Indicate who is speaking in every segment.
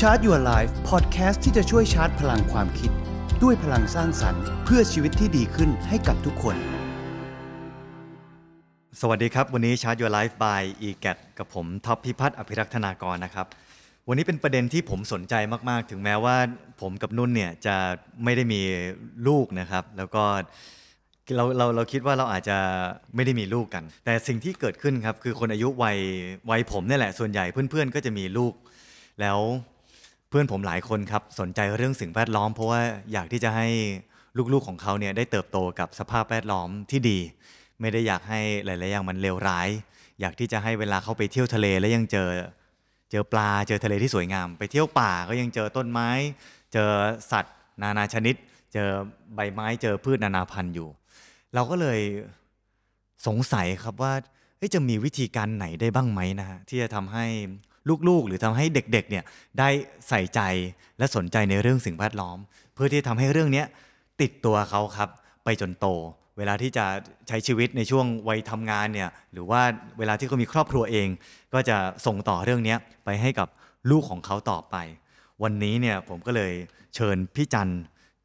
Speaker 1: ชาร์จ Your Life พอดแคสต์ที่จะช่วยชาร์จพลังความคิด ด้วยพลังสร้างสรรค์เพื่อชีวิตที่ดีขึ้นให้กับทุกคน สวัสดีครับ วันนี้ชาร์จ Your Life by e g a t กับผมท็อปพิพัฒน์อภิรักษ์ธนากรนะครับ วันนี้เป็นประเด็นที่ผมสนใจมาก ๆ ถึงแม้ว่าผมกับนุ่นเนี่ยจะไม่ได้มีลูกนะครับ แล้วก็เราเราเราคิดว่าเราอาจจะไม่ได้มีลูกกัน แต่สิ่งที่เกิดขึ้นครับคือคนอายุวัยวัยผมนี่แหละส่วนใหญ่เพื่อนๆก็จะมีลูกแล้วเพื่อนผมหลายคนครับสนใจเรื่องสิ่งแวดล้อมเพราะว่าอยากที่จะให้ลูกๆของเขาเนี่ยได้เติบโตกับสภาพแวดล้อมที่ดี ไม่ได้อยากให้หลาย ๆอย่างมันเลวร้าย อยากที่จะให้เวลาเขาไปเที่ยวทะเลแล้วยังเจอเจอปลาเจอทะเลที่สวยงาม ไปเที่ยวป่าก็ยังเจอต้นไม้ เจอสัตว์นานาชนิด เจอใบไม้เจอพืชนานาพันธุ์อยู่ เราก็เลยสงสัยครับว่าจะมีวิธีการไหนได้บ้างไหมนะฮะที่จะทำใหลูกๆ หรือทำให้เด็กๆเนี่ยได้ใส่ใจและสนใจในเรื่องสิ่งแวดล้อม เพื่อที่ทำให้เรื่องนี้ติดตัวเขาครับ ไปจนโต เวลาที่จะใช้ชีวิตในช่วงวัยทำงานเนี่ยหรือว่าเวลาที่เขามีครอบครัวเองก็จะส่งต่อเรื่องนี้ไปให้กับลูกของเขาต่อไป วันนี้เนี่ยผมก็เลยเชิญพี่จัน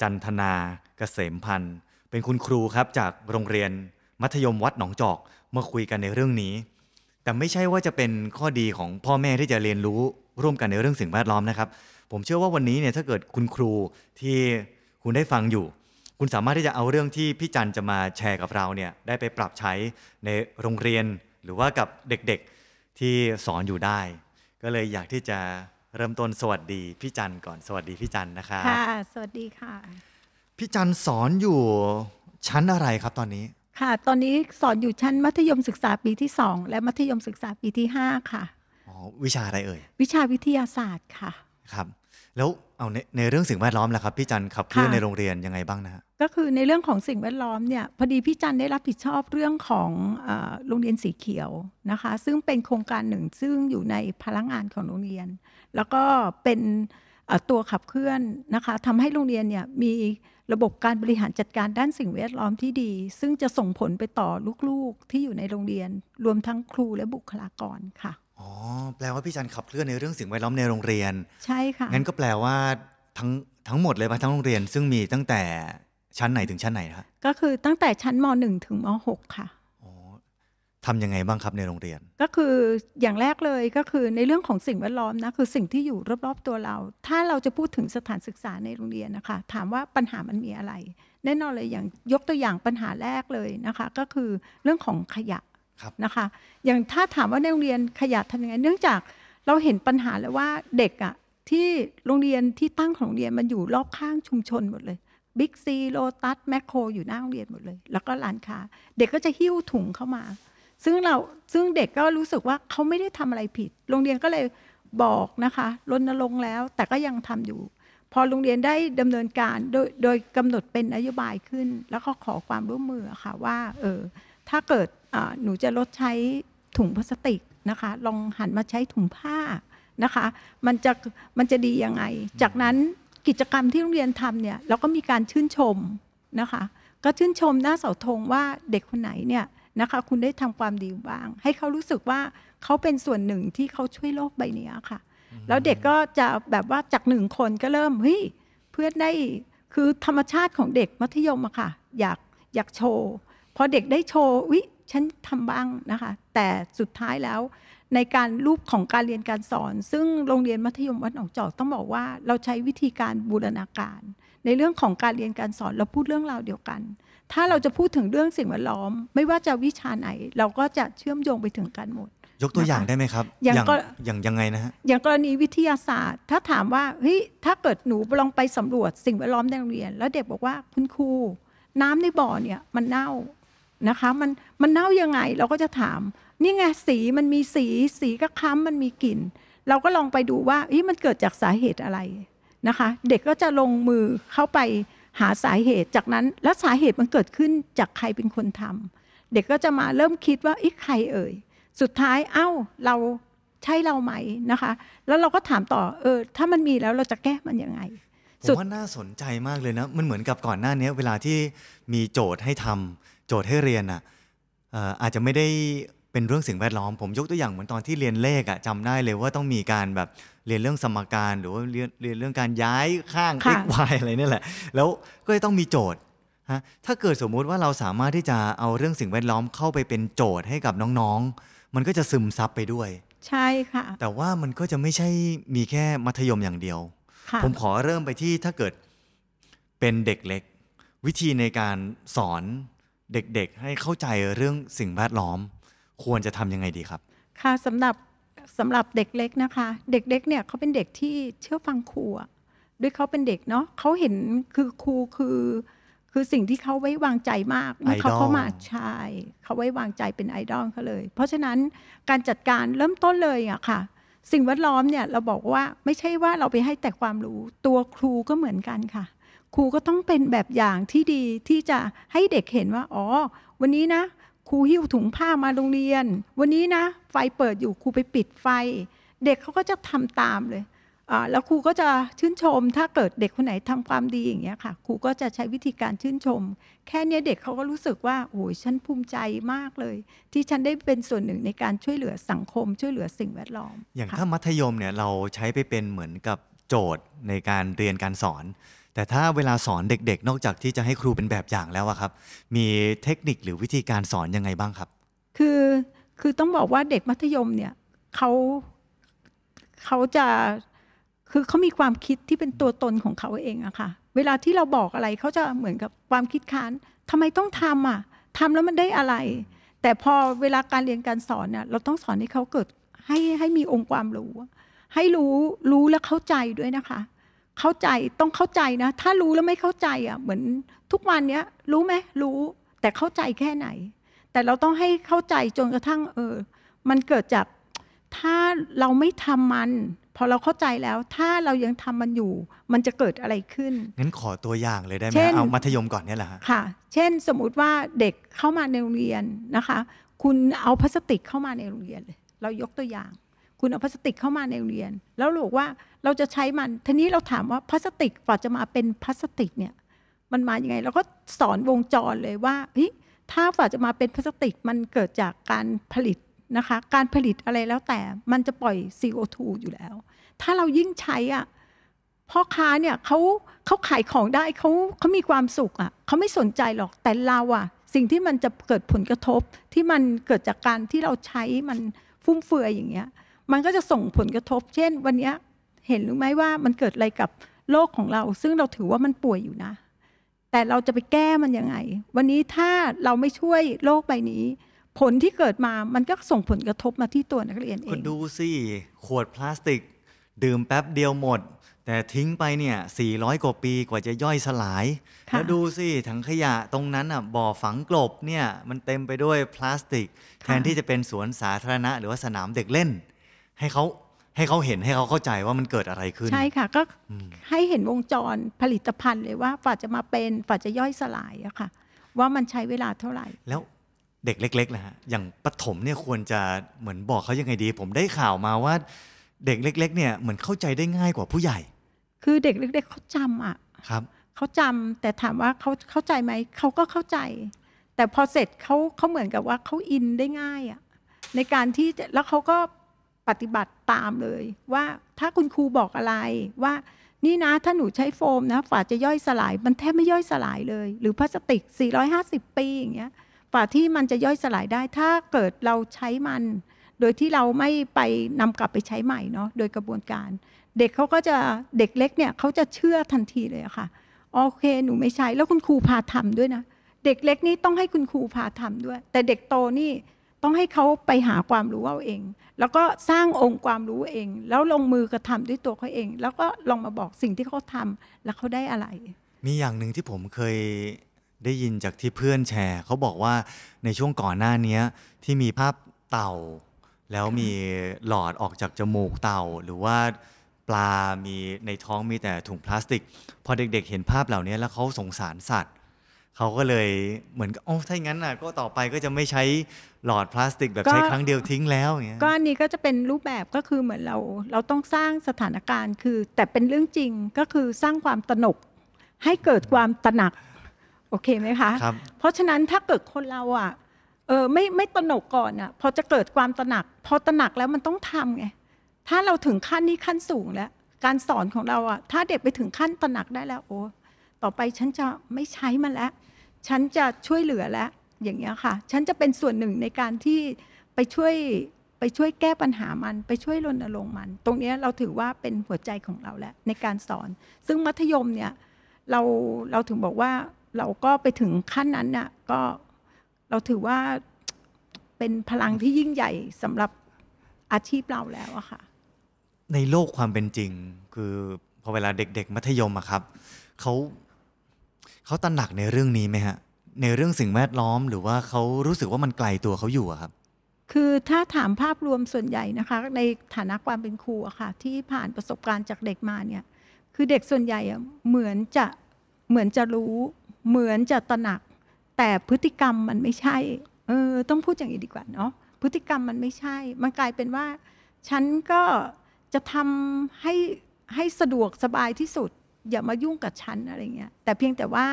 Speaker 1: จันทนา เกษมพันธ์เป็นคุณครูครับจากโรงเรียนมัธยมวัดหนองจอกมาคุยกันในเรื่องนี้แต่ไม่ใช่ว่าจะเป็นข้อดีของพ่อแม่ที่จะเรียนรู้ร่วมกันในเรื่องสิ่งแวดล้อมนะครับ ผมเชื่อว่าวันนี้เนี่ยถ้าเกิดคุณครูที่คุณได้ฟังอยู่ คุณสามารถที่จะเอาเรื่องที่พี่จันจะมาแชร์กับเราเนี่ยได้ไปปรับใช้ในโรงเรียนหรือว่ากับเด็กๆที่สอนอยู่ได้ ก็เลยอยากที่จะเริ่มต้นสวัสดีพี่จันก่อนสวัสดีพี่จันนะครับค่
Speaker 2: ะสวัสดีค่ะ
Speaker 1: พี่จันสอนอยู่ชั้นอะไรครับตอนนี้
Speaker 2: ค่ะตอนนี้สอนอยู่ชั้นมัธยมศึกษาปีที่สองและมัธยมศึกษาปีที่ห้าค่ะ
Speaker 1: อ๋อวิชาอะไรเอ่ย
Speaker 2: วิชาวิทยาศาสตร์ค่ะ
Speaker 1: ครับแล้วเอาในในเรื่องสิ่งแวดล้อมแหละครับพี่จันขับเคลื่อนในโรงเรียนยังไงบ้างนะ
Speaker 2: ก็คือในเรื่องของสิ่งแวดล้อมเนี่ยพอดีพี่จันได้รับผิดชอบเรื่องของโรงเรียนสีเขียวนะคะซึ่งเป็นโครงการหนึ่งซึ่งอยู่ในพลังงานของโรงเรียน แล้วก็เป็นตัวขับเคลื่อนนะคะทำให้โรงเรียนเนี่ยมีระบบการบริหารจัดการด้านสิ่งแวดล้อมที่ดี ซึ่งจะส่งผลไปต่อลูกๆที่อยู่ในโรงเรียน รวมทั้งครูและบุคลากรค่ะอ
Speaker 1: ๋อแปลว่าพี่จันขับเคลื่อนในเรื่องสิ่งแวดล้อมในโรงเรียน
Speaker 2: ใช่ค่ะงั้นก็
Speaker 1: แปลว่าทั้งทั้งหมดเลยป่ะทั้งโรงเรียนซึ่งมีตั้งแต่ชั้นไหนถึงชั้นไหนคะ
Speaker 2: ก็คือตั้งแต่ชั้นม .1 ถึงม .6 ค่ะทำยังไงบ้างครับในโรงเรียน ก็คืออย่างแรกเลยก็คือในเรื่องของสิ่งแวดล้อมนะคือสิ่งที่อยู่รอบๆตัวเรา ถ้าเราจะพูดถึงสถานศึกษาในโรงเรียนนะคะถามว่าปัญหามันมีอะไร แน่นอนเลยอย่างยกตัวอย่างปัญหาแรกเลยนะคะก็คือเรื่องของขยะนะคะ อย่างถ้าถามว่าในโรงเรียนขยะทำยังไงเนื่องจากเราเห็นปัญหาแล้วว่าเด็กอะที่โรงเรียนที่ตั้งของโรงเรียนมันอยู่รอบข้างชุมชนหมดเลยบิ๊กซีโลตัสแมคโครอยู่หน้าโรงเรียนหมดเลย แล้วก็ร้านค้า เด็กก็จะหิ้วถุงเข้ามาซึ่งเราซึ่งเด็กก็รู้สึกว่าเขาไม่ได้ทำอะไรผิด โรงเรียนก็เลยบอกนะคะรณรงค์แล้วแต่ก็ยังทำอยู่ พอโรงเรียนได้ดำเนินการโดยโดยกำหนดเป็นนโยบายขึ้น แล้วก็ขอความร่วมมือค่ะว่าเออถ้าเกิดหนูจะลดใช้ถุงพลาสติกนะคะ ลองหันมาใช้ถุงผ้านะคะ มันจะมันจะดียังไง จากนั้นกิจกรรมที่โรงเรียนทำเนี่ยเราก็มีการชื่นชมนะคะ ก็ชื่นชมหน้าเสาธงว่าเด็กคนไหนเนี่ยนะคะคุณได้ทำความดีบ้าง ให้เขารู้สึกว่าเขาเป็นส่วนหนึ่งที่เขาช่วยโลกใบนี้ค่ะแล้วเด็กก็จะแบบว่าจากหนึ่งคนก็เริ่มเฮ้ยเพื่อนได้คือธรรมชาติของเด็กมัธยมอะค่ะอยากอยากโชว์พอเด็กได้โชว์วิฉันทำบ้างนะคะ แต่สุดท้ายแล้ว ในการรูปของการเรียนการสอน ซึ่งโรงเรียนมัธยมวัดหนองจอกต้องบอกว่าเราใช้วิธีการบูรณาการ ในเรื่องของการเรียนการสอนเราพูดเรื่องราวเดียวกันถ้าเราจะพูดถึงเรื่องสิ่งแวดล้อม ไม่ว่าจะวิชาไหน เราก็จะเชื่อมโยงไปถึงกันหมด
Speaker 1: ยกตัวอย่างได้ไหมครับ อย่างอย่างยังไงนะฮะ
Speaker 2: อย่างกรณีวิทยาศาสตร์ ถ้าถามว่าเฮ้ยถ้าเกิดหนูลองไปสำรวจสิ่งแวดล้อมในโรงเรียน แล้วเด็กบอกว่า คุณครูน้ำในบ่อเนี่ยมันเน่านะคะมันมันเน่ายังไงเราก็จะถาม นี่ไงสีมันมีสี สีก็ค้ำมันมีกลิ่น เราก็ลองไปดูว่าเฮ้ยมันเกิดจากสาเหตุอะไรนะคะ เด็กก็จะลงมือเข้าไปหาสาเหตุจากนั้น แล้วสาเหตุมันเกิดขึ้นจากใครเป็นคนทำ เด็กก็จะมาเริ่มคิดว่าอีกใครเอ่ยสุดท้ายเอา้าเราใช่เราไหมนะคะ แล้วเราก็ถามต่อเออถ้ามันมีแล้วเราจะแก้มันยังไงผมว่าน่าสน
Speaker 1: ใจมากเลยนะมันเหมือนกับก่อนหน้านี้เวลาที่มีโจทย์ให้ทำ โจทย์ให้เรียนอ่ะอาจจะไม่ได้เป็นเรื่องสิ่งแวดล้อมผมยกตัวอย่างเหมือน ตอนที่เรียนเลขอ่ะจำได้เลยว่าต้องมีการแบบเรียนเรื่องสมการหรือว่าเรียนเรียนเรื่องการย้ายข้าง x y อะไรนี่แหละ แล้วก็จะต้องมีโจทย์ฮะถ้าเกิดสมมุติว่าเราสามารถที่จะเอาเรื่องสิ่งแวดล้อมเข้าไปเป็นโจทย์ให้กับน้องๆ มันก็จะซึมซับไปด้วย
Speaker 2: ใช่ค่ะแต
Speaker 1: ่ว่ามันก็จะไม่ใช่มีแค่มัธยมอย่างเดียว ผมขอเริ่มไปที่ถ้าเกิดเป็นเด็กเล็ก วิธีในการสอนเด็กๆให้เข้าใจเรื่องสิ่งแวดล้อม ควรจะทำยังไงดีครับ
Speaker 2: ค่ะสำหรับสำหรับเด็กเล็กนะคะ เด็กเล็กเนี่ยเขาเป็นเด็กที่เชื่อฟังครูด้วยเขาเป็นเด็กเนาะเขาเห็นคือครูคือคือสิ่งที่เขาไว้วางใจมากเ่เขาเข้ามาใช่เขาไว้วางใจเป็นไอดอลเขาเลย เพราะฉะนั้นการจัดการเริ่มต้นเลยอะค่ะ สิ่งแวดล้อมเนี่ยเราบอกว่าไม่ใช่ว่าเราไปให้แต่ความรู้ ตัวครูก็เหมือนกันค่ะ ครูก็ต้องเป็นแบบอย่างที่ดีที่จะให้เด็กเห็นว่า อ๋อ วันนี้นะครูหิ้วถุงผ้ามาโรงเรียน วันนี้นะไฟเปิดอยู่ครูไปปิดไฟ เด็กเขาก็จะทำตามเลย แล้วครูก็จะชื่นชม ถ้าเกิดเด็กคนไหนทำความดีอย่างเงี้ยค่ะครูก็จะใช้วิธีการชื่นชม แค่นี้เด็กเขาก็รู้สึกว่าโอ้ยฉันภูมิใจมากเลย ที่ฉันได้เป็นส่วนหนึ่งในการช่วยเหลือสังคมช่วยเหลือสิ่งแวดล้อม
Speaker 1: อย่างถ้ามัธยมเนี่ย เราใช้ไปเป็นเหมือนกับโจทย์ในการเรียนการสอนแต่ถ้าเวลาสอนเด็กๆนอกจากที่จะให้ครูเป็นแบบอย่างแล้วอะครับ มีเทคนิคหรือวิธีการสอนยังไงบ้างครับ
Speaker 2: คือคือต้องบอกว่าเด็กมัธยมเนี่ยเขาเขาจะ คือเขามีความคิดที่เป็นตัวตนของเขาเองอะค่ะเวลาที่เราบอกอะไร เขาจะเหมือนกับความคิดค้านทำไมต้องทำอะทำแล้วมันได้อะไร แต่พอเวลาการเรียนการสอนเนี่ย เราต้องสอนให้เขาเกิด ให้ให้มีองค์ความรู้ ให้รู้รู้และเข้าใจด้วยนะคะเข้าใจต้องเข้าใจนะ ถ้ารู้แล้วไม่เข้าใจอ่ะเหมือนทุกวันเนี้ยรู้ไหมรู้แต่เข้าใจแค่ไหน แต่เราต้องให้เข้าใจจนกระทั่งเออมันเกิดจากถ้าเราไม่ทำมัน พอเราเข้าใจแล้วถ้าเรายังทำมันอยู่ มันจะเกิดอะไรขึ้น
Speaker 1: งั้นขอตัวอย่างเลยได้ไหมเอามัธยมก่อนเนี่ยแหละ
Speaker 2: ค่ะ เช่น สมมุติว่าเด็กเข้ามาในโรงเรียนนะคะ คุณเอาพลาสติกเข้ามาในโรงเรียนเลยเรายกตัวอย่างคุณเอาพลาสติกเข้ามาในโรงเรียน แล้วบอกว่าเราจะใช้มัน ทีนี้เราถามว่าพลาสติกกว่าจะมาเป็นพลาสติกเนี่ยมันมาอย่างไง เราก็สอนวงจรเลยว่าเฮ้ยถ้ากว่าจะมาเป็นพลาสติกมันเกิดจากการผลิตนะคะ การผลิตอะไรแล้วแต่มันจะปล่อย CO2 อยู่แล้ว ถ้าเรายิ่งใช้อ่ะพ่อค้าเนี่ยเขาเขาขายของได้เขาเขามีความสุขอ่ะเขาไม่สนใจหรอกแต่เราอ่ะสิ่งที่มันจะเกิดผลกระทบที่มันเกิดจากการที่เราใช้มันฟุ่มเฟือยอย่างเงี้ยมันก็จะส่งผลกระทบ เช่น วันนี้ เห็นหรือไม่ว่ามันเกิดอะไรกับโลกของเรา ซึ่งเราถือว่ามันป่วยอยู่นะ แต่เราจะไปแก้มันยังไง วันนี้ถ้าเราไม่ช่วยโลกใบนี้ ผลที่เกิดมามันก็ส่งผลกระทบมาที่ตัวนักเรียนเองุณด
Speaker 1: ูสิ ขวดพลาสติก ดื่มแป๊บเดียวหมด แต่ทิ้งไปเนี่ย 400 กว่าปีกว่าจะย่อยสลาย แล้วดูสิ ถังขยะตรงนั้นอ่ะบ่อฝังกลบเนี่ยมันเต็มไปด้วยพลาสติกแทนที่จะเป็นสวนสาธารณะ หรือว่าสนามเด็กเล่นให้เขาให้เขาเห็นให้เขาเข้าใจว่ามันเกิดอะไรขึ้น ใช่
Speaker 2: ค่ะก็ให้เห็นวงจรผลิตภัณฑ์เลยว่าฝ่าจะมาเป็นฝ่าจะย่อยสลายอะค่ะว่ามันใช้เวลาเท่าไหร่
Speaker 1: แล้วเด็กเล็กๆนะฮะอย่างปฐมเนี่ยควรจะเหมือนบอกเขายังไงดี ผมได้ข่าวมาว่าเด็กเล็กๆเนี่ยเหมือนเข้าใจได้ง่ายกว่าผู้ใหญ่
Speaker 2: คือเด็กเล็กๆเขาจำอ่ะครับเขาจำแต่ถามว่าเขาเข้าใจไหมเขาก็เข้าใจ แต่พอเสร็จเขาเขาเหมือนกับว่าเขาอินได้ง่ายอ่ะในการที่แล้วเขาก็ปฏิบัติตามเลยว่าถ้าคุณครูบอกอะไรว่านี่นะถ้าหนูใช้โฟมนะฝาจะย่อยสลาย มันแทบไม่ย่อยสลายเลย หรือพลาสติก 450 ปีอย่างเงี้ยฝาที่มันจะย่อยสลายได้ถ้าเกิดเราใช้มัน โดยที่เราไม่ไปนำกลับไปใช้ใหม่เนาะโดยกระบวนการ เด็กเขาก็จะเด็กเล็กเนี่ยเขาจะเชื่อทันทีเลยค่ะ โอเคหนูไม่ใช้ แล้วคุณครูพาทำด้วยนะเด็กเล็กนี่ต้องให้คุณครูพาทำด้วย แต่เด็กโตนี่ต้องให้เขาไปหาความรู้เอาเอง แล้วก็สร้างองค์ความรู้เอง แล้วลงมือกระทำด้วยตัวเขาเอง แล้วก็ลองมาบอกสิ่งที่เขาทำแล้วเขาได้อะไร
Speaker 1: มีอย่างหนึ่งที่ผมเคยได้ยินจากที่เพื่อนแชร์ เขาบอกว่าในช่วงก่อนหน้านี้ที่มีภาพเต่าแล้วมีหลอดออกจากจมูกเต่า หรือว่าปลามีในท้องมีแต่ถุงพลาสติก พอเด็กๆเห็นภาพเหล่านี้แล้วเขาสงสารสัตว์เขาก็เลยเหมือนโอ้ถ้าอย่างนั้นอ่ะก็ต่อไปก็จะไม่ใช้หลอดพลาสติก แบบใช้ครั้งเดียวทิ้งแล้วอย่างเงี้ยก็
Speaker 2: อันนี้ก็จะเป็นรูปแบบก็คือเหมือนเรา เราต้องสร้างสถานการณ์ คือ แต่เป็นเรื่องจริงก็คือสร้างความตระหนก ให้เกิดความตระหนัก โอเคไหมคะครับเพราะฉะนั้นถ้าเกิดคนเราอ่ะเออไม่ไม่ตระหนกก่อนอ่ะพอจะเกิดความตระหนัก พอตระหนักแล้วมันต้องทำไงถ้าเราถึงขั้นนี้ขั้นสูงแล้วการสอนของเราอ่ะถ้าเด็กไปถึงขั้นตระหนักได้แล้วโอ้ต่อไปฉันจะไม่ใช้มันแล้ว ฉันจะช่วยเหลือแล้วอย่างเงี้ยค่ะ ฉันจะเป็นส่วนหนึ่งในการที่ไปช่วยไปช่วยแก้ปัญหามันไปช่วยรณรงค์มัน ตรงนี้เราถือว่าเป็นหัวใจของเราแล้วในการสอน ซึ่งมัธยมเนี่ยเราเราถึงบอกว่าเราก็ไปถึงขั้นนั้นน่ะก็เราถือว่าเป็นพลังที่ยิ่งใหญ่สำหรับอาชีพเราแล้วอะค่ะ
Speaker 1: ในโลกความเป็นจริง คือ พอเวลาเด็ก ๆ มัธยมอะครับเขาเขาตระหนักในเรื่องนี้ไหมฮะในเรื่องสิ่งแวดล้อมหรือว่าเขารู้สึกว่ามันไกลตัวเขาอยู่อะครับ
Speaker 2: คือถ้าถามภาพรวมส่วนใหญ่นะคะในฐานะความเป็นครูอะค่ะที่ผ่านประสบการณ์จากเด็กมาเนี่ย คือเด็กส่วนใหญ่อะเหมือนจะเหมือนจะรู้ เหมือนจะตระหนัก แต่พฤติกรรมมันไม่ใช่เออต้องพูดอย่างนี้ดีกว่าเนาะพฤติกรรมมันไม่ใช่ มันกลายเป็นว่าฉันก็จะทำให้ให้สะดวกสบายที่สุดอย่ามายุ่งกับฉันอะไรเงี้ยแต่เพียงแต่ว่า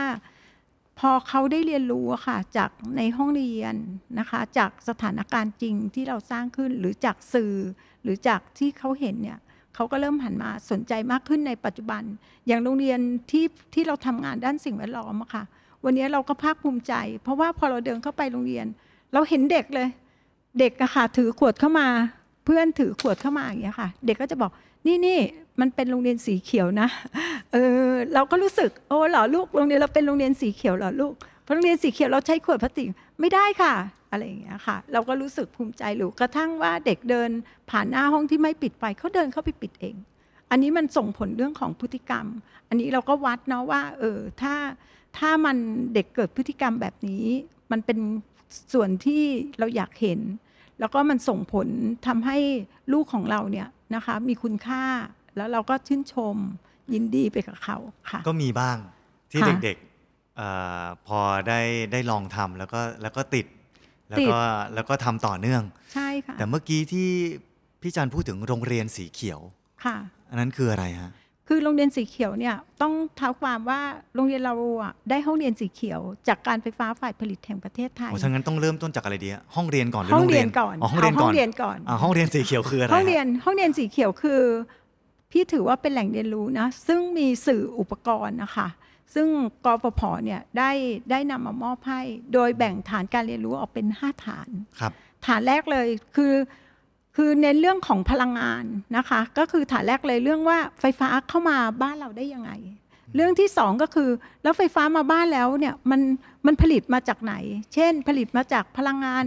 Speaker 2: พอเขาได้เรียนรู้ค่ะจากในห้องเรียนนะคะจากสถานการณ์จริงที่เราสร้างขึ้น หรือจากสื่อหรือจากที่เขาเห็นเนี่ยเขาก็เริ่มหันมาสนใจมากขึ้นในปัจจุบันอย่างโรงเรียนที่ที่เราทำงานด้านสิ่งแวดล้อมค่ะวันนี้เราก็ภาคภูมิใจ เพราะว่าพอเราเดินเข้าไปโรงเรียน เราเห็นเด็กเลย เด็กอะค่ะถือขวดเข้ามา เพื่อนถือขวดเข้ามาอย่างเงี้ยค่ะ เด็กก็จะบอกนี่นี่มันเป็นโรงเรียนสีเขียวนะ เออเราก็รู้สึกโอ้เหรอลูกโรงเรียนเราเป็นโรงเรียนสีเขียวเหรอลูก โรงเรียนสีเขียวเราใช้ขวดพลาสติกไม่ได้ค่ะ อะไรอย่างเงี้ยค่ะ เราก็รู้สึกภูมิใจหรือกระทั่งว่าเด็กเดินผ่านหน้าห้องที่ไม่ปิดไฟเขาเดินเข้าไปปิดเอง อันนี้มันส่งผลเรื่องของพฤติกรรม อันนี้เราก็วัดเนาะว่า เออถ้าถ้ามันเด็กเกิดพฤติกรรมแบบนี้ มันเป็นส่วนที่เราอยากเห็น แล้วก็มันส่งผลทำให้ลูกของเราเนี่ยนะคะมีคุณค่าแล้วเราก็ชื่นชมยินดีไปกับเขาค่ะก็มีบ้าง
Speaker 1: ที่เด็กๆพอได้ได้ลองทำแล้วก็แล้วก็ติดแล้วก็แล้วก็ทำต่อเนื่องใช่ค่ะแต่เมื่อกี้ที่พี่จันพูดถึงโรงเรียนสีเขียวค่ะอันนั้นคืออะไรฮะ
Speaker 2: คือโรงเรียนสีเขียวเนี่ยต้องเท้าความว่าโรงเรียนเราอะได้ห้องเรียนสีเขียว จากการไฟฟ้าฝ่ายผลิตแห่งประเทศไทยโอ้ทั้งนั
Speaker 1: ้นต้องเริ่มต้นจากอะไรดีห้องเรียนก่อนห้องเรียนก่อนห้องเรียนก่อนห้องเรียนก่อนห้องเรียนสีเขียวคืออะไรห้องเร
Speaker 2: ียนห้องเรียนสีเขียวคือพี่ถือว่าเป็นแหล่งเรียนรู้นะซึ่งมีสื่ออุปกรณ์นะคะซึ่งกฟผเนี่ยได้ได้นำมามอบให้โดยแบ่งฐานการเรียนรู้ออกเป็น 5 ฐานครับฐานแรกเลยคือคือเน้นเรื่องของพลังงานนะคะก็คือฐานแรกเลยเรื่องว่าไฟฟ้าเข้ามาบ้านเราได้ยังไง เรื่องที่สองก็คือ แล้วไฟฟ้ามาบ้านแล้วเนี่ยมันมันผลิตมาจากไหน เช่นผลิตมาจากพลังงาน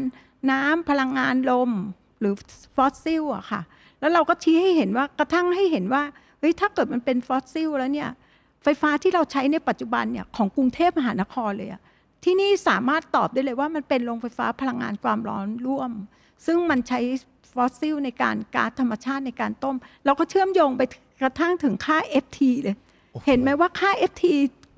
Speaker 2: น้ำพลังงานลมหรือฟอสซิลอะค่ะแล้วเราก็ชี้ให้เห็นว่ากระทั่งให้เห็นว่าเฮ้ยถ้าเกิดมันเป็นฟอสซิลแล้วเนี่ยไฟฟ้าที่เราใช้ในปัจจุบันเนี่ยของกรุงเทพมหานครเลยอะที่นี่สามารถตอบได้เลยว่ามันเป็นโรงไฟฟ้าพลังงานความร้อนร่วม ซึ่งมันใช้ฟอสซิลในการก๊าซธรรมชาติในการต้มเราก็เชื่อมโยงไปกระทั่งถึงค่า FT เลย เห็นไหมว่าค่า FT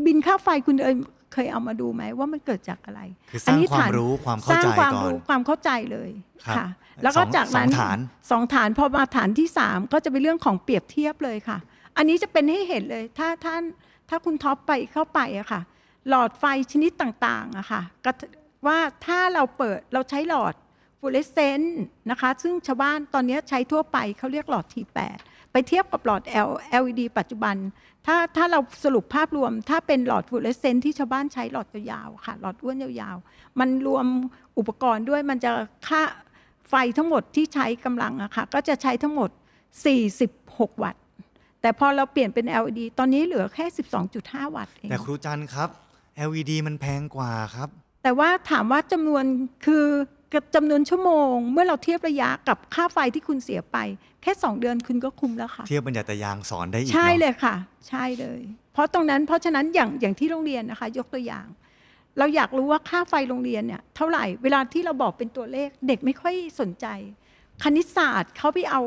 Speaker 2: บินค่าไฟคุณเอยเคยเอามาดูไหมว่ามันเกิดจากอะไรคือสร้างความรู้ ความเข้าใจก่อนสร้างความรู้ความเข้าใจเลยค่ะ แล้วก็จากนั้นสองฐาน พอมาฐานที่สามก็จะเป็นเรื่องของเปรียบเทียบเลยค่ะ อันนี้จะเป็นให้เห็นเลยถ้าท่านถ้าคุณท็อปไปเข้าไปอะค่ะ หลอดไฟชนิดต่างๆอะค่ะว่าถ้าเราเปิดเราใช้หลอดฟลูเรสเซนต์นะคะ ซึ่งชาวบ้านตอนนี้ใช้ทั่วไปเขาเรียกหลอด T8 ไปเทียบกับหลอด L LED ปัจจุบัน ถ้าถ้าเราสรุปภาพรวมถ้าเป็นหลอดฟลูเรสเซนต์ที่ชาวบ้านใช้หลอดยาวๆค่ะ หลอดอ้วนยาว ๆ มันรวมอุปกรณ์ด้วยมันจะค่าไฟทั้งหมดที่ใช้กำลังอะค่ะ ก็จะใช้ทั้งหมด 46 วัตต์ แต่พอเราเปลี่ยนเป็น LED ตอนนี้เหลือแค่12.5วัตต์เองแต่
Speaker 1: ครูจันครับ LED มันแพงกว่าครับ
Speaker 2: แต่ว่าถามว่าจำนวนคือกับจำนวนชั่วโมง เมื่อเราเทียบระยะกับค่าไฟที่คุณเสียไป แค่2เดือนคุณก็คุ้มแล้วค่ะ เที
Speaker 1: ยบบรรยาตยางสอนได้อีกใช่เ
Speaker 2: ลยค่ะ ใช่เลย เพราะตรงนั้นเพราะฉะนั้นอย่างอย่างที่โรงเรียนนะคะ ยกตัวอย่าง เราอยากรู้ว่าค่าไฟโรงเรียนเนี่ยเท่าไหร่ เวลาที่เราบอกเป็นตัวเลขเด็กไม่ค่อยสนใจ คณิตศาสตร์ เขาไปเอา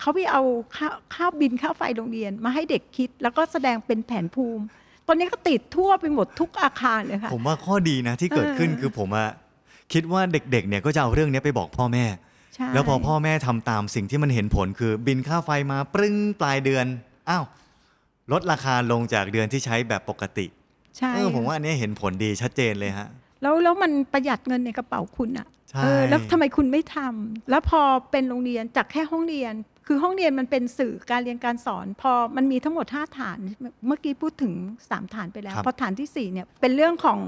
Speaker 2: เขาไปเอาค่าค่าบินค่าไฟโรงเรียนมาให้เด็กคิด แล้วก็แสดงเป็นแผนภูมิ ตอนนี้ก็ติดทั่วไปหมดทุกอาคารเลยค่ะผม
Speaker 1: ว่าข้อดีนะที่เกิดขึ้นคือผมอะคิดว่าเด็กๆ เนี่ยก็จะเอาเรื่องนี้ไปบอกพ่อแม่ แล้วพอพ่อแม่ทำตามสิ่งที่มันเห็นผลคือบินค่าไฟมาปรึ้งปลายเดือน อ้าวลดราคาลงจากเดือนที่ใช้แบบปกติ
Speaker 2: ใช่ผมว่าอัน
Speaker 1: นี้เห็นผลดีชัดเจนเลยฮะ
Speaker 2: แล้วแล้วมันประหยัดเงินในกระเป๋าคุณอะเออ แล้วทำไมคุณไม่ทำ แล้วพอเป็นโรงเรียนจากแค่ห้องเรียน คือห้องเรียนมันเป็นสื่อการเรียนการสอน พอมันมีทั้งหมด 5 ฐาน เมื่อกี้พูดถึง3ฐานไปแล้ว พอฐานที่4เนี่ยเป็นเรื่องของ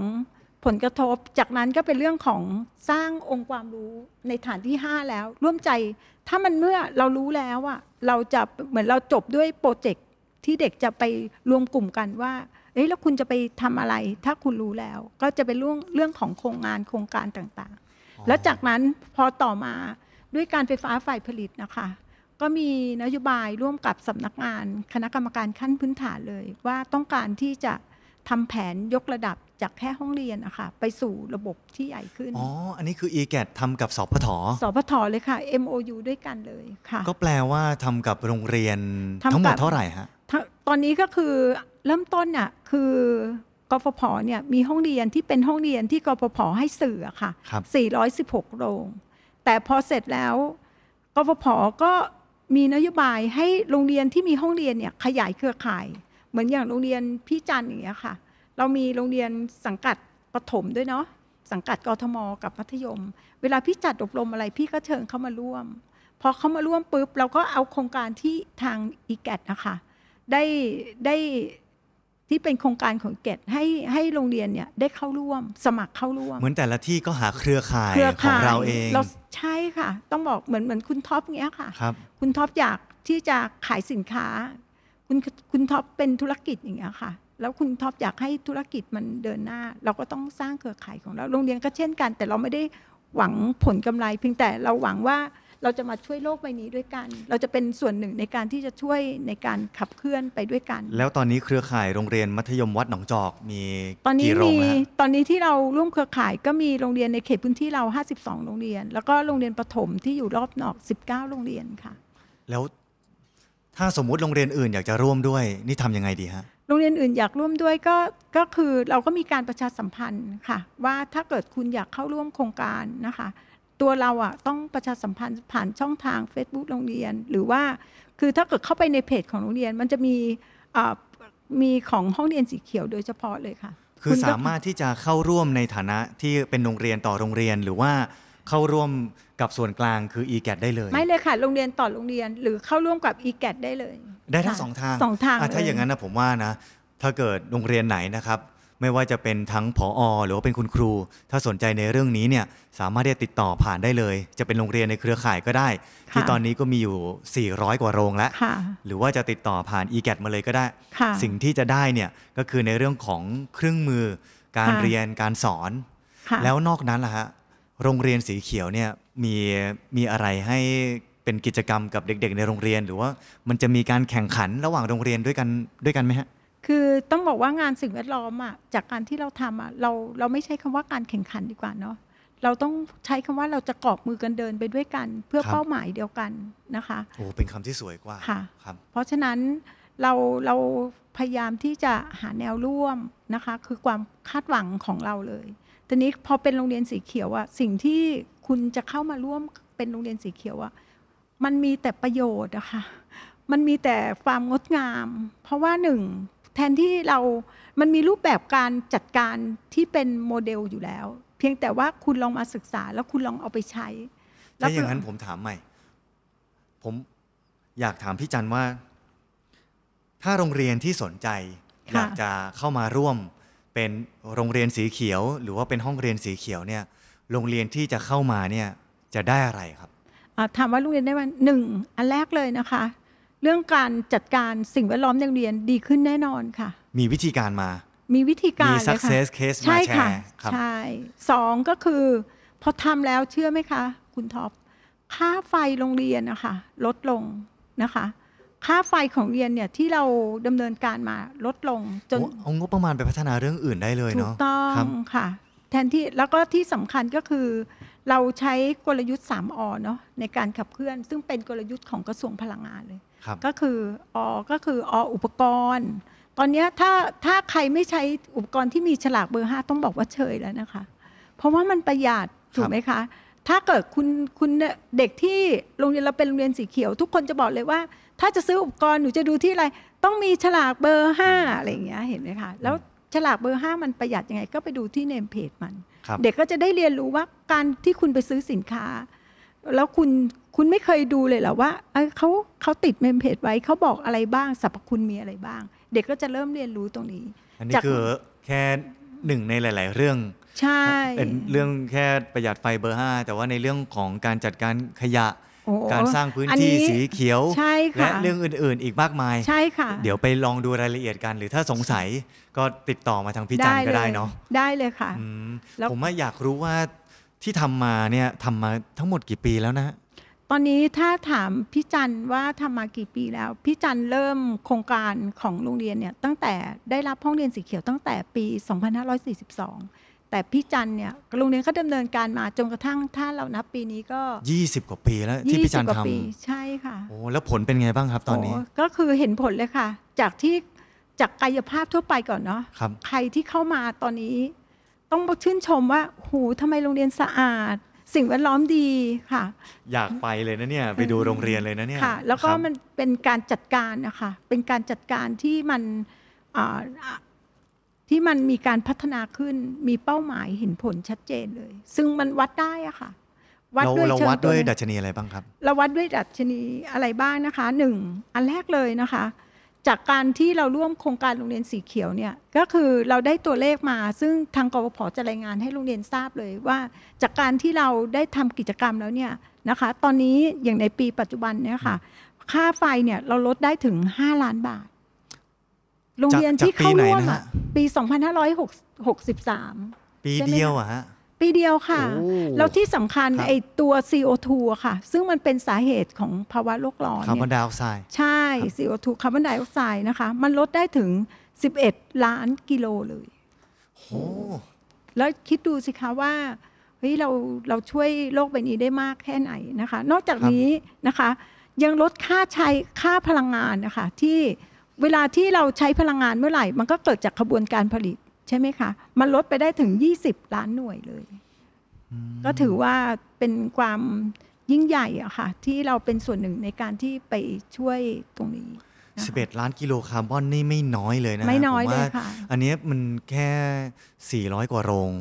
Speaker 2: ผลกระทบจากนั้นก็เป็นเรื่องของสร้างองค์ความรู้ในฐานที่ 5 แล้ว ร่วมใจ ถ้ามันเมื่อเรารู้แล้วอะเราจะเหมือนเราจบด้วยโปรเจกต์ที่เด็กจะไปรวมกลุ่มกันว่าเอ้ยแล้วคุณจะไปทำอะไร ถ้าคุณรู้แล้ว ก็จะเป็นเรื่องเรื่องของโครงงานโครงการต่างๆ แล้วจากนั้นพอต่อมาด้วยการไฟฟ้าฝ่ายผลิตนะคะ ก็มีนโยบายร่วมกับสำนักงาน คณะกรรมการขั้นพื้นฐานเลย ว่าต้องการที่จะทำแผนยกระดับจากแค่ห้องเรียนอะค่ะ ไปสู่ระบบที่ใหญ่ขึ้นอ๋ออ
Speaker 1: ันนี้คือ e g a t ทำกับสพทส
Speaker 2: พทเลยค่ะ MOU ด้วยกันเลย
Speaker 1: ค่ะ ก็แปลว่าทำกับโรงเรียนทั้งหมดเท่าไหร่ฮะ
Speaker 2: ตอนนี้ก็คือเริ่มต้นน่ะคือกฟผเนี่ยมีห้องเรียนที่เป็นห้องเรียนที่กฟผให้สื่อค่ะค416 โรง แต่พอเสร็จแล้วกฟผก็มีนโยบายให้โรงเรียนที่มีห้องเรียนเนี่ยขยายเครือข่าย เหมือนอย่างโรงเรียนพี่จันอย่างเงี้ยค่ะเรามีโรงเรียนสังกัดปถมด้วยเนาะสังกัดกทมกับมัธยม เวลาพี่จัดอบรมอะไรพี่ก็เชิญเขามาร่วม พอเขามาร่วมปุ๊บเราก็เอาโครงการที่ทางอีแกตนะคะได้ได้ที่เป็นโครงการของเกตให้ให้โรงเรียนเนี่ยได้เข้าร่วม สมัครเข้าร่วม เหมือน
Speaker 1: แต่ละที่ก็หาเครือข่ายของเราเองเรา
Speaker 2: ใช่ค่ะ ต้องบอกเหมือนเหมือนคุณท็อปเงี้ยค่ะครับคุณท็อปอยากที่จะขายสินค้า คุณคุณท็อปเป็นธุรกิจอย่างเงี้ยค่ะแล้วคุณท็อปอยากให้ธุรกิจมันเดินหน้า เราก็ต้องสร้างเครือข่ายของเรา โรงเรียนก็เช่นกัน แต่เราไม่ได้หวังผลกำไร เพียงแต่เราหวังว่าเราจะมาช่วยโลกใบนี้ด้วยกัน เราจะเป็นส่วนหนึ่งในการที่จะช่วยในการขับเคลื่อนไปด้วยกัน แล้ว
Speaker 1: ตอนนี้เครือข่ายโรงเรียนมัธยมวัด หนองจอกมี ตอนนี้มี
Speaker 2: ตอนนี้ที่เราร่วมเครือข่าย ก็มีโรงเรียนในเขตพื้นที่เรา 52 โรงเรียน แล้วก็โรงเรียนประถมที่อยู่รอบนอก 19 โรงเรียนค่ะ
Speaker 1: แล้วถ้าสมมุติโรงเรียนอื่นอยากจะร่วมด้วยนี่ทํำยังไงดีฮะ
Speaker 2: โรงเรียนอื่นอยากร่วมด้วยก็ก็คือเราก็มีการประชาสัมพันธ์ค่ะ ว่าถ้าเกิดคุณอยากเข้าร่วมโครงการนะคะ ตัวเราอ่ะต้องประชาสัมพันธ์ผ่านช่องทาง Facebook โรงเรียน หรือว่าคือถ้าเกิดเข้าไปในเพจของโรงเรียน มันจะมีมีของห้องเรียนสีเขียวโดยเฉพาะเลยค่ะคือสาม
Speaker 1: ารถที่จะเข้าร่วมในฐานะที่เป็นโรงเรียนต่อโรงเรียนหรือว่าเข้าร่วมกับส่วนกลางคือ e g a t ได้เลย ไม่เ
Speaker 2: ลยค่ะ โรงเรียนต่อโรงเรียนหรือเข้าร่วมกับ e g a t ได้เลย ได้ทั้งสอ
Speaker 1: งทางสองทางถ้าอย่างนั้นนะผมว่านะถ้าเกิดโรงเรียนไหนนะครับ ไม่ว่าจะเป็นทั้งผออหรือว่าเป็นคุณครู ถ้าสนใจในเรื่องนี้เนี่ยสามารถที่จะติดต่อผ่านได้เลย จะเป็นโรงเรียนในเครือข่ายก็ได้ ที่ตอนนี้ก็มีอยู่ 400 กว่าโรงแล้วหรือว่าจะติดต่อผ่าน e g a t มาเลยก็ได้สิ่งที่จะได้เนี่ยก็คือในเรื่องของเครื่องมือ การเรียนการสอน แล้วนอกนั้นล่ะฮะโรงเรียนสีเขียวเนี่ยมีมีอะไรให้เป็นกิจกรรมกับเด็กๆ ในโรงเรียน หรือว่ามันจะมีการแข่งขันระหว่างโรงเรียนด้วยกันด้วยกันไหมฮะ
Speaker 2: คือต้องบอกว่างานสิ่งแวดล้อมอ่ะจากการที่เราทำอ่ะเราเราไม่ใช้คำว่าการแข่งขันดีกว่าเนาะเราต้องใช้คำว่าเราจะกอบมือกันเดินไปด้วยกัน เพื่อเป้าหมายเดียวกันนะคะ
Speaker 1: โอ้เป็นคำที่สวยกว่าค่ะครับ
Speaker 2: เพราะฉะนั้นเราเราพยายามที่จะหาแนวร่วมนะคะ คือความคาดหวังของเราเลยทีนี้พอเป็นโรงเรียนสีเขียวอะสิ่งที่คุณจะเข้ามาร่วมเป็นโรงเรียนสีเขียวอะมันมีแต่ประโยชน์อะค่ะมันมีแต่ความงดงาม เพราะว่าหนึ่งแทนที่เรา มันมีรูปแบบการจัดการที่เป็นโมเดลอยู่แล้ว เพียงแต่ว่าคุณลองมาศึกษาแล้วคุณลองเอาไปใช้ใ้่อย่างนั้น
Speaker 1: ผมถามใหม่ ผมอยากถามพี่จันว่า ถ้าโรงเรียนที่สนใจ อยากจะเข้ามาร่วมเป็นโรงเรียนสีเขียว หรือว่าเป็นห้องเรียนสีเขียวเนี่ยโรงเรียนที่จะเข้ามาเนี่ยจะได้อะไรคร
Speaker 2: ับถามว่าโรงเรียนได้ไหมหนึ่งอันแรกเลยนะคะ เรื่องการจัดการสิ่งแวดล้อมในโรงเรียนดีขึ้นแน่นอนค่ะ
Speaker 1: มีวิธีการมา
Speaker 2: มีวิธีการมี success case มาแชร์ใช่ค่ะใช่สองก็คือ พอทำแล้วเชื่อไหมคะ คุณท็อปค่าไฟโรงเรียนนะคะลดลงนะคะค่าไฟของเรียนเนี่ยที่เราดำเนินการมาลดลงจน
Speaker 1: เอางบประมาณไปพัฒนาเรื่องอื่นได้เลยเนาะถูกต้อง
Speaker 2: ค่ะ แทนที่แล้วก็ที่สำคัญก็คือเราใช้กลยุทธ์ 3อเนาะในการขับเคลื่อน ซึ่งเป็นกลยุทธ์ของกระทรวงพลังงานเลย ก็คืออก็คือออุปกรณ์ ตอนนี้ถ้าถ้าใครไม่ใช้อุปกรณ์ที่มีฉลากเบอร์ 5 ต้องบอกว่าเชยแล้วนะคะ เพราะว่ามันประหยัดถูกไหมคะถ้าเกิดคุณคุณเด็กที่โรงเรียนเราเป็นโรงเรียนสีเขียว ทุกคนจะบอกเลยว่า ถ้าจะซื้ออุปกรณ์หนูจะดูที่อะไรต้องมีฉลากเบอร์ห้าอะไรอย่างเงี้ยเห็นไหมคะแล้วฉลากเบอร์ห้ามันประหยัดยังไงก็ไปดูที่เนมเพจมันเด็กก็จะได้เรียนรู้ว่าการที่คุณไปซื้อสินค้า แล้วคุณคุณไม่เคยดูเลยหรอว่าเขาเขาติดเมมเพจไว้เขาบอกอะไรบ้างสรรพคุณมีอะไรบ้าง เด็กก็จะเริ่มเรียนรู้ตรงนี้ อันนี้คือ
Speaker 1: แค่หนึ่งในหลาย ๆ เรื่อง
Speaker 2: ช่เป็น
Speaker 1: เรื่องแค่ประหยัดไฟเบอร์ห้าแต่ว่าในเรื่องของการจัดการขยะ
Speaker 2: การสร้างพื้นที่สีเขียว และเรื่องอ
Speaker 1: ื่นๆ อีกมากมายใช่ค่ะ เดี๋ยวไปลองดูรายละเอียดกัน หรือถ้าสงสัยก็ติดต่อมาทางพี่จันก็ได้เนาะได้เลยค่ะ ผมว่าอยากรู้ว่าที่ทำมาเนี่ยทำมาทั้งหมดกี่ปีแล้วน
Speaker 2: ะ ตอนนี้ถ้าถามพี่จันว่าทำมากี่ปีแล้วพี่จันเริ่มโครงการของโรงเรียนเนี่ยตั้งแต่ได้รับห้องเรียนสีเขียวตั้งแต่ปี 2542แต่พี่จันเนี่ย โรงเรียนเขาดำเนินการมาจนกระทั่งถ้าเรานับ ปีนี้ก็
Speaker 1: 20 กว่าปีแล้วที่พี่จันทำ
Speaker 2: ใช่ค่ะ โอ้
Speaker 1: แล้วผลเป็นไงบ้างครับตอนนี้
Speaker 2: ก็คือเห็นผลเลยค่ะ จากที่จากกายภาพทั่วไปก่อนเนาะครับใครที่เข้ามาตอนนี้ ต้องชื่นชมว่าหูทำไมโรงเรียนสะอาด สิ่งแวดล้อมดีค่ะ
Speaker 1: อยากไปเลยนะเนี่ย ไปดูโรงเรียนเลยนะเนี่ย ค่ะ แล้วก็ม
Speaker 2: ันเป็นการจัดการนะคะเป็นการจัดการที่มันอที่มันมีการพัฒนาขึ้น มีเป้าหมายเห็นผลชัดเจนเลย ซึ่งมันวัดได้อะค่ะวัดด้วยเราวัดด้วยดั
Speaker 1: ชนีอะไรบ้างครับ
Speaker 2: เราวัดด้วยดัชนีอะไรบ้างนะคะหนึ่งอันแรกเลยนะคะ จากการที่เราร่วมโครงการโรงเรียนสีเขียวเนี่ย ก็คือเราได้ตัวเลขมา ซึ่งทางกรพจะรายงานให้โรงเรียนทราบเลยว่า จากการที่เราได้ทำกิจกรรมแล้วเนี่ยนะคะ ตอนนี้อย่างในปีปัจจุบันเนี่ยค่ะ ค่าไฟเนี่ยเราลดได้ถึง 5 ล้านบาทโรงเรียนที่เข้าร่วมปี 2563
Speaker 1: ปีเดียวอะฮะ
Speaker 2: ปีเดียวค่ะ แล้วที่สำคัญไอตัว CO2 ค่ะ ซึ่งมันเป็นสาเหตุของภาวะโลกร้อนคาร์บอนได
Speaker 1: ออกไซด์ใช
Speaker 2: ่ CO2 คาร์บอนไดออกไซด์นะคะมันลดได้ถึง 11 ล้านกิโลเลยโอ้แล้วคิดดูสิคะว่าเฮ้ยเราเราช่วยโลกใบนี้ได้มากแค่ไหนนะคะ นอกจากนี้นะคะ ยังลดค่าใช้ค่าพลังงานนะคะ ที่เวลาที่เราใช้พลังงานเมื่อไหร่ มันก็เกิดจากขบวนการผลิต ใช่ไหมคะ มันลดไปได้ถึง 20 ล้านหน่วยเลย ก็ถือว่าเป็นความยิ่งใหญ่อะค่ะ ที่เราเป็นส่วนหนึ่งในการที่ไปช่วยตรงนี้
Speaker 1: 11 ล้านกิโลคาร์บอนนี่ไม่น้อยเลยนะ ไม่น้อยเลยค่ะ อันนี้มันแค่ 400 กว่าโรง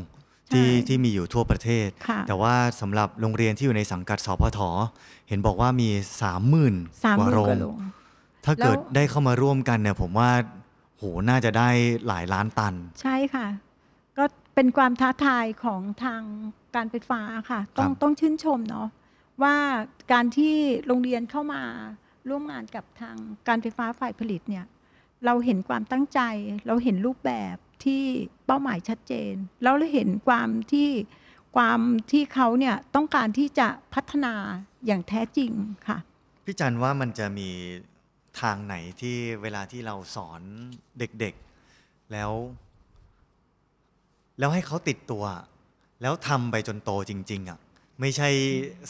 Speaker 1: ที่ที่มีอยู่ทั่วประเทศ แต่ว่าสำหรับโรงเรียนที่อยู่ในสังกัดสพทเห็นบอกว่ามี 30,000กว่าโรงถ้าเกิดได้เข้ามาร่วมกันเนี่ย ผมว่าโหน่าจะได้หลายล้านตัน
Speaker 2: ใช่ค่ะ ก็เป็นความท้าทายของทางการไฟฟ้าค่ะ ต้องต้องชื่นชมเนาะว่าการที่โรงเรียนเข้ามาร่วมงานกับทางการไฟฟ้าฝ่ายผลิตเนี่ย เราเห็นความตั้งใจ เราเห็นรูปแบบที่เป้าหมายชัดเจนแล้วเราเห็นความที่ความที่เขาเนี่ยต้องการที่จะพัฒนาอย่างแท้จริงค่ะ
Speaker 1: พี่จันว่ามันจะมีทางไหนที่เวลาที่เราสอนเด็กๆแล้ว แล้วให้เขาติดตัว แล้วทำไปจนโตจริง ๆอะ่ะไม่ใช่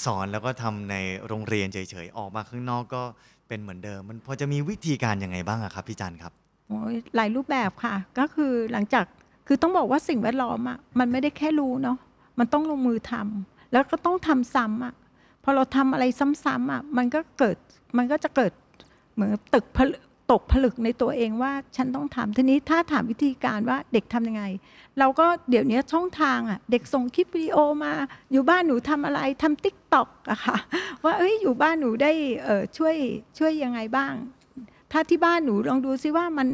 Speaker 1: สอนแล้วก็ทำในโรงเรียนเฉยๆ ออกมาข้างนอกก็เป็นเหมือนเดิม มันพอจะมีวิธีการยังไงบ้างอะครับพี่จันครับ
Speaker 2: โอ้ยหลายรูปแบบค่ะก็คือหลังจากคือต้องบอกว่าสิ่งแวดล้อมอะมันไม่ได้แค่รู้เนาะมันต้องลงมือทำ แล้วก็ต้องทำซ้ำอะพอเราทำอะไรซ้ำ ๆอ่ะมันก็เกิดมันก็จะเกิดเหมือนตึกตกผลึกในตัวเองว่า ฉันต้องทำทีนี้ถ้าถามวิธีการว่าเด็กทำยังไง เราก็เดี๋ยวนี้ช่องทางอ่ะเด็กส่งคลิปวิดีโอมา อยู่บ้านหนูทำอะไรทำติ๊กต็อกอะค่ะว่าเอ้ยอยู่บ้านหนูได้ช่วยช่วยยังไงบ้าง ถ้าที่บ้านหนู ลองดูซิว่ามัน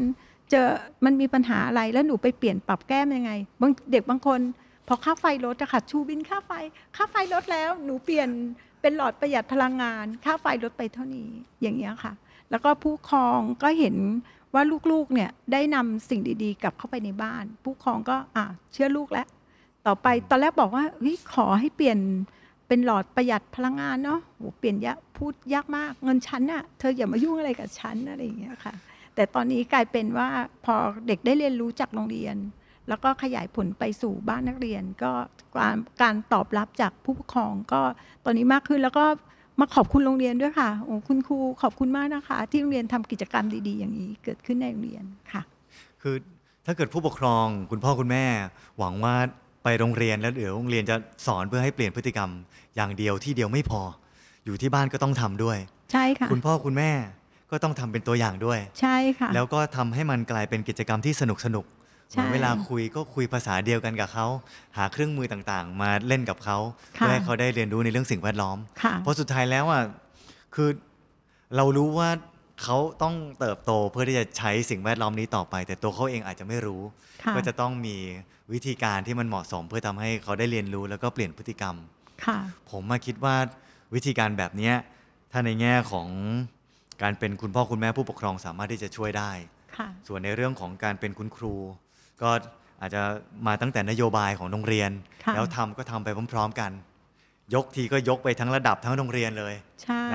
Speaker 2: จอมันมีปัญหาอะไรแล้วหนูไปเปลี่ยนปรับแก้มยังไงบางเด็กบางคน พอค่าไฟลดอะค่ะชูบินค่าไฟ ค่าไฟลดแล้ว หนูเปลี่ยนเป็นหลอดประหยัดพลังงาน ค่าไฟลดไปเท่านี้อย่างเงี้ยค่ะแล้วก็ผู้ครองก็เห็นว่าลูกๆ เนี่ยได้นำสิ่งดีๆกลับเข้าไปในบ้าน ผู้ครองก็อ่ะเชื่อลูกแล้วต่อไปตอนแรกบอกว่าเฮ้ยขอให้เปลี่ยนเป็นหลอดประหยัดพลังงานเนาะโหเปลี่ยนยะพูดยากมากเงินชั้นน่ะเธออย่ามายุ่งอะไรกับชั้นอะไรอย่างเงี้ยค่ะแต่ตอนนี้กลายเป็นว่าพอเด็กได้เรียนรู้ จากโรงเรียน แล้วก็ขยายผลไปสู่บ้านนักเรียน ก็การการตอบรับจากผู้ปกครองก็ตอนนี้มากขึ้นแล้วก็มาขอบคุณโรงเรียนด้วยค่ะโอ้คุณครูขอบคุณมากนะคะ ที่โรงเรียนทำกิจกรรมดีๆอย่างนี้เกิดขึ้นในโรงเรียนค่ะ
Speaker 1: คือถ้าเกิดผู้ปกครองคุณพ่อคุณแม่ หวังว่าไปโรงเรียนแล้วเดี๋ยวโรงเรียนจะสอนเพื่อให้เปลี่ยนพฤติกรรม อย่างเดียวที่เดียวไม่พอ อยู่ที่บ้านก็ต้องทำด้วย
Speaker 2: ใช่ค่ะ คุณพ่
Speaker 1: อคุณแม่ก็ต้องทำเป็นตัวอย่างด้วย ใช่ค่ะ แล้วก็ทำให้มันกลายเป็นกิจกรรมที่สนุกสนุกเวลาคุยก็คุยภาษาเดียวกันกับเขา หาเครื่องมือต่างๆ มาเล่นกับเขาเพื่อให้เขาได้เรียนรู้ในเรื่องสิ่งแวดล้อมเพราะสุดท้ายแล้วอ่ะคือเรารู้ว่าเขาต้องเติบโตเพื่อที่จะใช้สิ่งแวดล้อมนี้ต่อไป แต่ตัวเขาเองอาจจะไม่รู้ ก็จะต้องมีวิธีการที่มันเหมาะสมเพื่อทำให้เขาได้เรียนรู้แล้วก็เปลี่ยนพฤติกรรมผมมาคิดว่าวิธีการแบบนี้ถ้าในแง่ของการเป็นคุณพ่อคุณแม่ผู้ปกครองสามารถที่จะช่วยได้ส่วนในเรื่องของการเป็นคุณครูก็อาจจะมาตั้งแต่นโยบายของโรงเรียน แล้วทำก็ทำไปพร้อมๆกัน ยกทีก็ยกไปทั้งระดับทั้งโรงเรียนเลย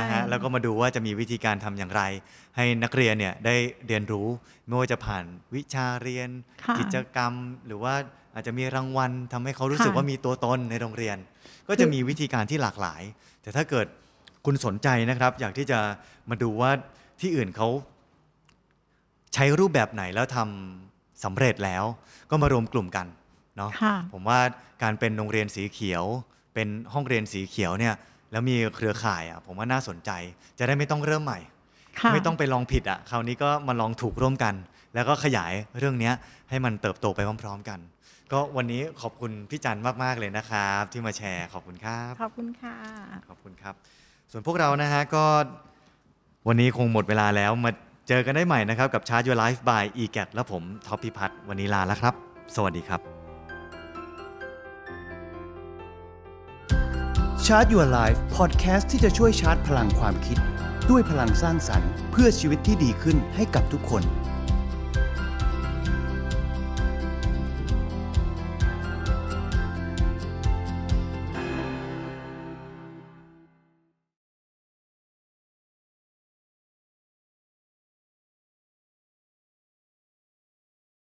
Speaker 1: นะฮะแล้วก็มาดูว่าจะมีวิธีการทำอย่างไร ให้นักเรียนเนี่ยได้เรียนรู้ไม่ว่าจะผ่านวิชาเรียน กิจกรรม หรือว่าอาจจะมีรางวัล ทำให้เขารู้สึกว่ามีตัวตนในโรงเรียน ก็จะมีวิธีการที่หลากหลาย แต่ถ้าเกิดคุณสนใจนะครับ อยากที่จะมาดูว่าที่อื่นเขาใช้รูปแบบไหนแล้วทำสำเร็จแล้วก็มารวมกลุ่มกันเนาะผมว่าการเป็นโรงเรียนสีเขียว เป็นห้องเรียนสีเขียวเนี่ย แล้วมีเครือข่ายอ่ะผมว่าน่าสนใจจะได้ไม่ต้องเริ่มใหม่ ไม่ต้องไปลองผิดอ่ะคราวนี้ก็มาลองถูกร่วมกัน แล้วก็ขยายเรื่องนี้ให้มันเติบโตไปพร้อม ๆกัน ก็วันนี้ขอบคุณพี่จันมากๆเลยนะครับ ที่มาแชร์ขอบคุณครับขอบคุณค่ะขอบคุณครับ ส่วนพวกเรานะฮะก็วันนี้คงหมดเวลาแล้วมาเจอกันได้ใหม่นะครับกับ Charge Your Life by e g a t และผมท็อปพิพัฒน์วันนี้ลาแล้วครับ สวัสดีครับ Charge Your Life Podcast ที่จะช่วยชาร์จพลังความคิด ด้วยพลังสร้างสรรค์เพื่อชีวิตที่ดีขึ้นให้กับทุกคน